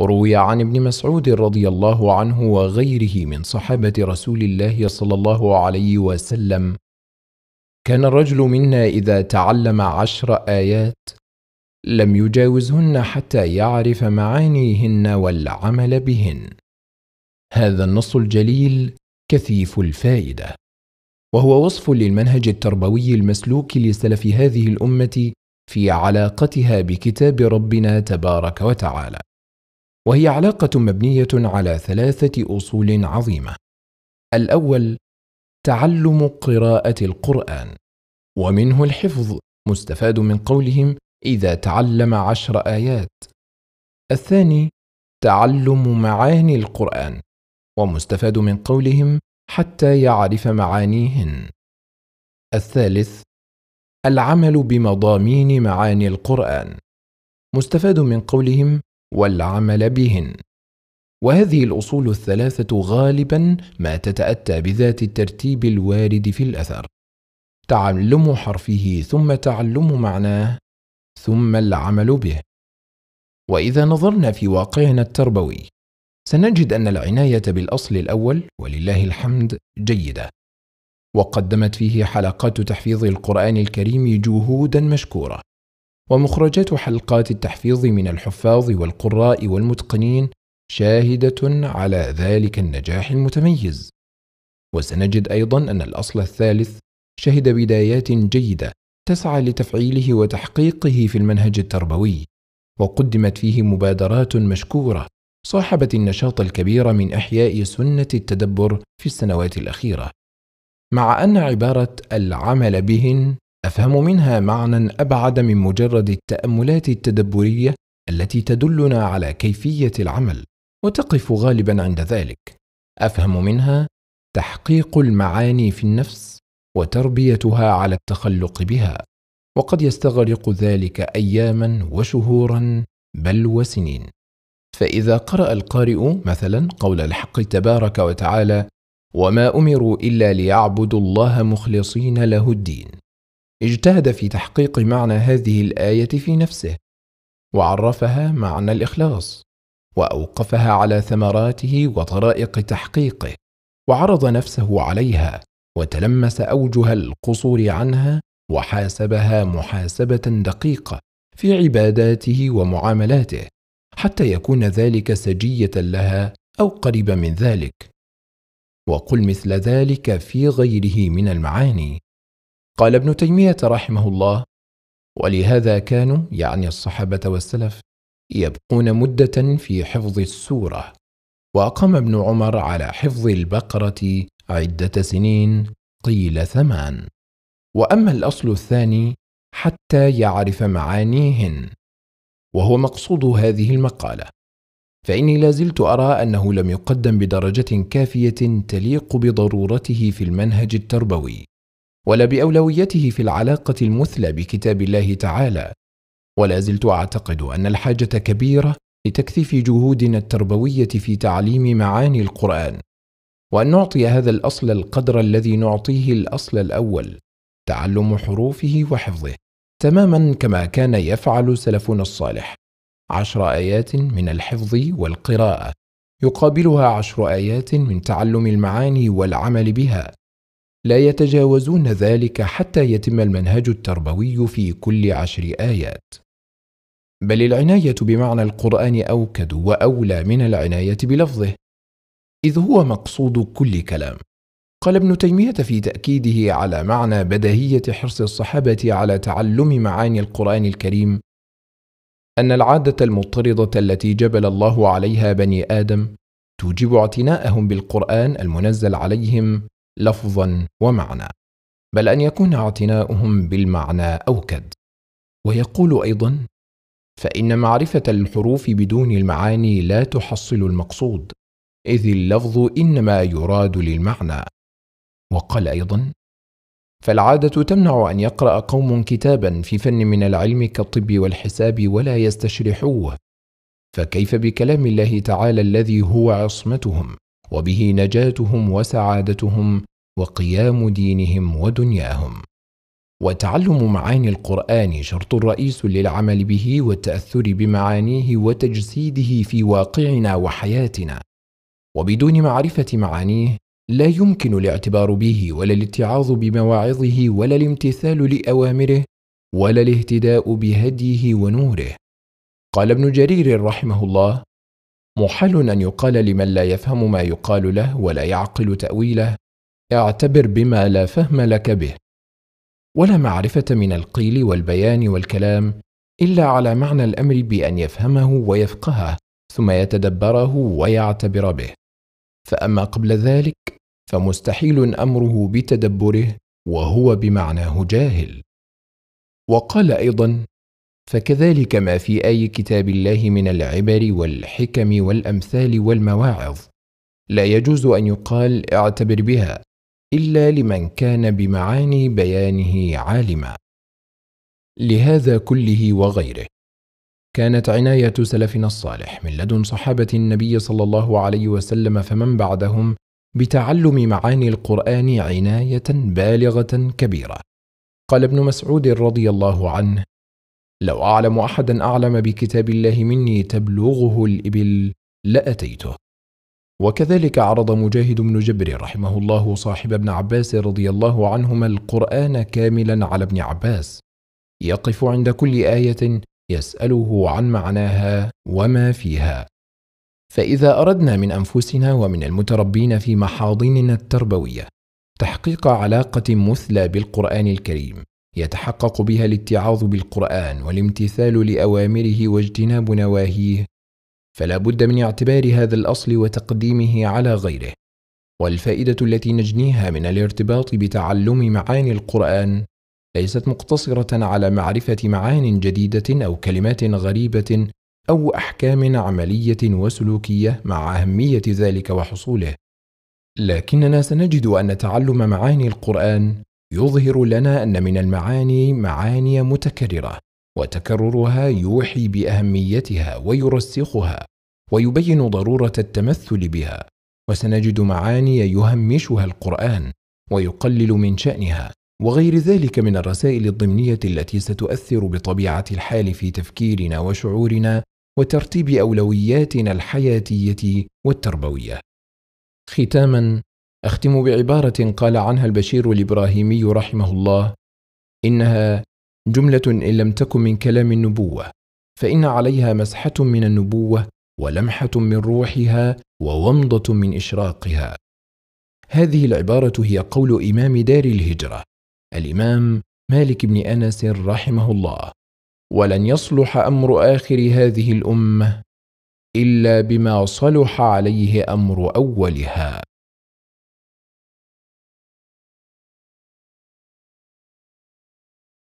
وروي عن ابن مسعود رضي الله عنه وغيره من صحابة رسول الله صلى الله عليه وسلم كان الرجل منا إذا تعلم عشر آيات لم يجاوزهن حتى يعرف معانيهن والعمل بهن هذا النص الجليل كثيف الفائدة وهو وصف للمنهج التربوي المسلوك لسلف هذه الأمة في علاقتها بكتاب ربنا تبارك وتعالى وهي علاقه مبنيه على ثلاثه اصول عظيمه الاول تعلم قراءه القران ومنه الحفظ مستفاد من قولهم اذا تعلم عشر ايات الثاني تعلم معاني القران ومستفاد من قولهم حتى يعرف معانيهن الثالث العمل بمضامين معاني القران مستفاد من قولهم والعمل بهن وهذه الأصول الثلاثة غالبا ما تتأتى بذات الترتيب الوارد في الأثر تعلم حرفه ثم تعلم معناه ثم العمل به وإذا نظرنا في واقعنا التربوي سنجد أن العناية بالأصل الأول ولله الحمد جيدة وقدمت فيه حلقات تحفيظ القرآن الكريم جهودا مشكورة ومخرجات حلقات التحفيظ من الحفاظ والقراء والمتقنين شاهدة على ذلك النجاح المتميز. وسنجد أيضا أن الأصل الثالث شهد بدايات جيدة تسعى لتفعيله وتحقيقه في المنهج التربوي، وقدمت فيه مبادرات مشكورة صاحبت النشاط الكبير من إحياء سنة التدبر في السنوات الأخيرة. مع أن عبارة العمل بهن أفهم منها معنى أبعد من مجرد التأملات التدبرية التي تدلنا على كيفية العمل وتقف غالبا عند ذلك أفهم منها تحقيق المعاني في النفس وتربيتها على التخلق بها وقد يستغرق ذلك أياما وشهورا بل وسنين فإذا قرأ القارئ مثلا قول الحق تبارك وتعالى وما أمروا إلا ليعبدوا الله مخلصين له الدين اجتهد في تحقيق معنى هذه الآية في نفسه، وعرفها معنى الإخلاص، وأوقفها على ثمراته وطرائق تحقيقه، وعرض نفسه عليها، وتلمس أوجه القصور عنها، وحاسبها محاسبة دقيقة في عباداته ومعاملاته، حتى يكون ذلك سجية لها أو قريبا من ذلك. وقل مثل ذلك في غيره من المعاني قال ابن تيمية رحمه الله ولهذا كانوا يعني الصحابة والسلف يبقون مدة في حفظ السورة وأقام ابن عمر على حفظ البقرة عدة سنين قيل ثمان وأما الأصل الثاني حتى يعرف معانيهن وهو مقصود هذه المقالة فإني لازلت أرى أنه لم يقدم بدرجة كافية تليق بضرورته في المنهج التربوي ولا باولويته في العلاقه المثلى بكتاب الله تعالى ولا زلت اعتقد ان الحاجه كبيره لتكثيف جهودنا التربويه في تعليم معاني القران وان نعطي هذا الاصل القدر الذي نعطيه الاصل الاول تعلم حروفه وحفظه تماما كما كان يفعل سلفنا الصالح عشر ايات من الحفظ والقراءه يقابلها عشر ايات من تعلم المعاني والعمل بها لا يتجاوزون ذلك حتى يتم المنهج التربوي في كل عشر آيات بل العناية بمعنى القرآن أوكد وأولى من العناية بلفظه إذ هو مقصود كل كلام قال ابن تيمية في تأكيده على معنى بدهية حرص الصحابة على تعلم معاني القرآن الكريم أن العادة المضطردة التي جبل الله عليها بني آدم توجب اعتناءهم بالقرآن المنزل عليهم لفظا ومعنى بل ان يكون اعتناؤهم بالمعنى اوكد ويقول ايضا فان معرفه الحروف بدون المعاني لا تحصل المقصود اذ اللفظ انما يراد للمعنى وقال ايضا فالعاده تمنع ان يقرا قوم كتابا في فن من العلم كالطب والحساب ولا يستشرحوه فكيف بكلام الله تعالى الذي هو عصمتهم وبه نجاتهم وسعادتهم وقيام دينهم ودنياهم وتعلم معاني القران شرط رئيس للعمل به والتاثر بمعانيه وتجسيده في واقعنا وحياتنا وبدون معرفه معانيه لا يمكن الاعتبار به ولا الاتعاظ بمواعظه ولا الامتثال لاوامره ولا الاهتداء بهديه ونوره قال ابن جرير رحمه الله محال أن يقال لمن لا يفهم ما يقال له ولا يعقل تأويله اعتبر بما لا فهم لك به ولا معرفة من القيل والبيان والكلام إلا على معنى الأمر بأن يفهمه ويفقهه ثم يتدبره ويعتبر به فأما قبل ذلك فمستحيل أمره بتدبره وهو بمعناه جاهل وقال أيضا فكذلك ما في اي كتاب الله من العبر والحكم والامثال والمواعظ لا يجوز ان يقال اعتبر بها الا لمن كان بمعاني بيانه عالما لهذا كله وغيره كانت عنايه سلفنا الصالح من لدن صحابه النبي صلى الله عليه وسلم فمن بعدهم بتعلم معاني القران عنايه بالغه كبيره قال ابن مسعود رضي الله عنه لو أعلم أحدا أعلم بكتاب الله مني تبلغه الإبل لأتيته وكذلك عرض مجاهد بن جبر رحمه الله صاحب ابن عباس رضي الله عنهما القرآن كاملا على ابن عباس يقف عند كل آية يسأله عن معناها وما فيها فإذا أردنا من أنفسنا ومن المتربين في محاضننا التربوية تحقيق علاقة مثلى بالقرآن الكريم يتحقق بها الاتعاظ بالقران والامتثال لاوامره واجتناب نواهيه فلا بد من اعتبار هذا الاصل وتقديمه على غيره والفائده التي نجنيها من الارتباط بتعلم معاني القران ليست مقتصره على معرفه معان جديده او كلمات غريبه او احكام عمليه وسلوكيه مع اهميه ذلك وحصوله لكننا سنجد ان تعلم معاني القران يظهر لنا ان من المعاني معاني متكرره وتكررها يوحي باهميتها ويرسخها ويبين ضروره التمثل بها وسنجد معاني يهمشها القران ويقلل من شانها وغير ذلك من الرسائل الضمنيه التي ستؤثر بطبيعه الحال في تفكيرنا وشعورنا وترتيب اولوياتنا الحياتيه والتربويه ختاما أختم بعبارة قال عنها البشير الإبراهيمي رحمه الله: إنها جملة إن لم تكن من كلام النبوة، فإن عليها مسحة من النبوة، ولمحة من روحها، وومضة من إشراقها. هذه العبارة هي قول إمام دار الهجرة، الإمام مالك بن أنس رحمه الله: ولن يصلح أمر آخر هذه الأمة إلا بما صلح عليه أمر أولها.